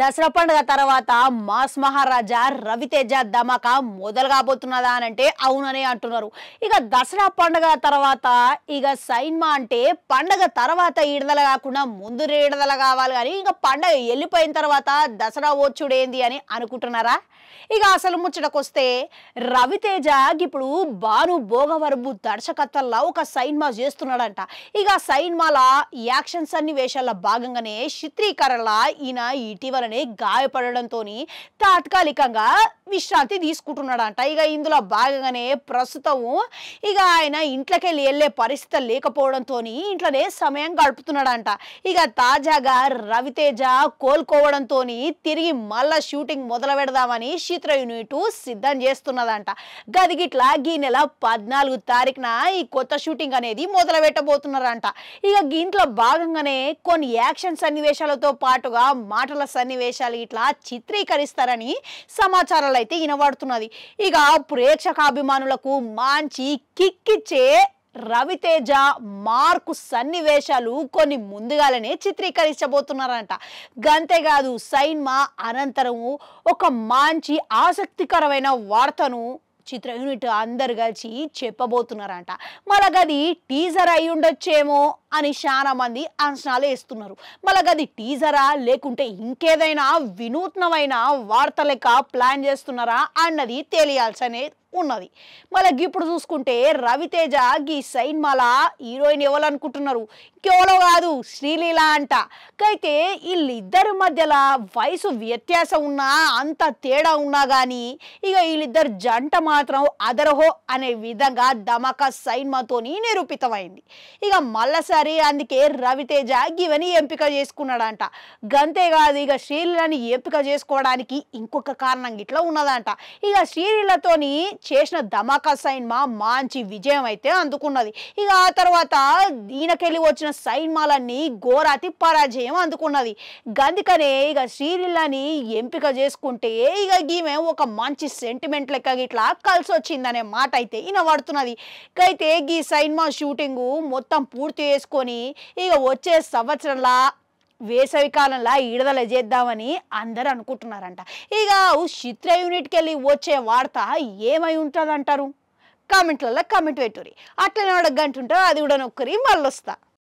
దసరా పండుగ తర్వాత మాస్ మహారాజా రవితేజ దమక మొదలు కాబోతున్నదా అని అంటే అవునని అంటున్నారు ఇక దసరా పండుగ తర్వాత ఇక సైన్మా అంటే పండగ తర్వాత ఈడదల కాకుండా ముందు ఈడదల కావాలి కానీ ఇక పండగ వెళ్ళిపోయిన తర్వాత దసరా వచ్చుడేంది అని అనుకుంటున్నారా ఇక అసలు ముచ్చటకొస్తే రవితేజ ఇప్పుడు భాను భోగవరపు దర్శకత్వంలో ఒక సైన్మా చేస్తున్నాడంట ఇక సైన్మాల యాక్షన్ సన్నివేశాల భాగంగానే చిత్రీకరణలా ఈయన ఇటీవల ఇటీవలనే గాయపడడంతో తాత్కాలికంగా విశ్రాంతి తీసుకుంటున్నాడంట ఇక ఇందులో భాగంగానే ప్రస్తుతం ఇక ఆయన ఇంట్లోకెళ్ళి వెళ్ళే పరిస్థితి లేకపోవడంతో ఇంట్లోనే సమయం గడుపుతున్నాడంట ఇక తాజాగా రవితేజ కోలుకోవడంతో తిరిగి మళ్ళా షూటింగ్ మొదలు పెడదామని చిత్ర యూనిట్ సిద్ధం చేస్తున్నదంట గదిగిట్లా ఈ నెల పద్నాలుగు తారీఖున ఈ కొత్త షూటింగ్ అనేది మొదలు పెట్టబోతున్నారంట ఇక దీంట్లో భాగంగానే కొన్ని యాక్షన్ సన్నివేశాలతో పాటుగా మాటల సన్నివేశాలు ఇట్లా చిత్రీకరిస్తారని సమాచారాలు అయితే వినబడుతున్నది ఇక ప్రేక్షకాభిమానులకు మంచి కిక్కిచ్చే రవితేజ మార్కు సన్నివేశాలు కొన్ని ముందుగానే చిత్రీకరించబోతున్నారంట గంతేకాదు సైన్మా అనంతరము ఒక మంచి ఆసక్తికరమైన వార్తను చిత్ర యూనిట్ అందరు కలిసి చెప్పబోతున్నారంట మరగది టీజర్ అయి ఉండొచ్చేమో అని చాలా మంది అంచనాలు వేస్తున్నారు మళ్ళీ అది టీజరా లేకుంటే ఇంకేదైనా వినూత్నమైన వార్త లెక్క ప్లాన్ చేస్తున్నారా అన్నది తెలియాల్సిన ఉన్నది మళ్ళీ ఇప్పుడు చూసుకుంటే రవితేజ సైన్ సైన్మాల హీరోయిన్ ఇవ్వాలనుకుంటున్నారు ఇంకెవరో కాదు శ్రీలీల అంట అయితే వీళ్ళిద్దరి మధ్యలో వయసు వ్యత్యాసం ఉన్నా అంత తేడా ఉన్నా కానీ ఇక వీళ్ళిద్దరు జంట మాత్రం అదరహో అనే విధంగా ధమాకా సైన్మాతోని నిరూపితమైంది ఇక మళ్ళసారి మరి అందుకే రవితేజ గివని ఎంపిక చేసుకున్నాడంట గంతేకాదు ఇక శ్రీలని ఎంపిక చేసుకోవడానికి ఇంకొక కారణం ఇట్లా ఉన్నదంట ఇక శ్రీలతోని చేసిన ధమాకా సైన్మా మంచి విజయం అయితే అందుకున్నది ఇక ఆ తర్వాత ఈయనకెళ్ళి వచ్చిన సైన్మాలన్నీ ఘోరాతి పరాజయం అందుకున్నది గందుకనే ఇక శ్రీలని ఎంపిక చేసుకుంటే ఇక గీమె ఒక మంచి సెంటిమెంట్ లెక్క ఇట్లా కలిసి వచ్చిందనే మాట అయితే ఈయన పడుతున్నది అయితే ఈ సైన్మా షూటింగ్ మొత్తం పూర్తి చేసుకు చేసుకొని ఇక వచ్చే సంవత్సరంలా వేసవికాలంలా ఈడదల చేద్దామని అందరు అనుకుంటున్నారంట ఇక చిత్ర యూనిట్కి వెళ్ళి వచ్చే వార్త ఏమై ఉంటుంది అంటారు కామెంట్లలో కామెంట్ పెట్టురి అట్లనే ఒక గంట అది కూడా నొక్కరి మళ్ళొస్తా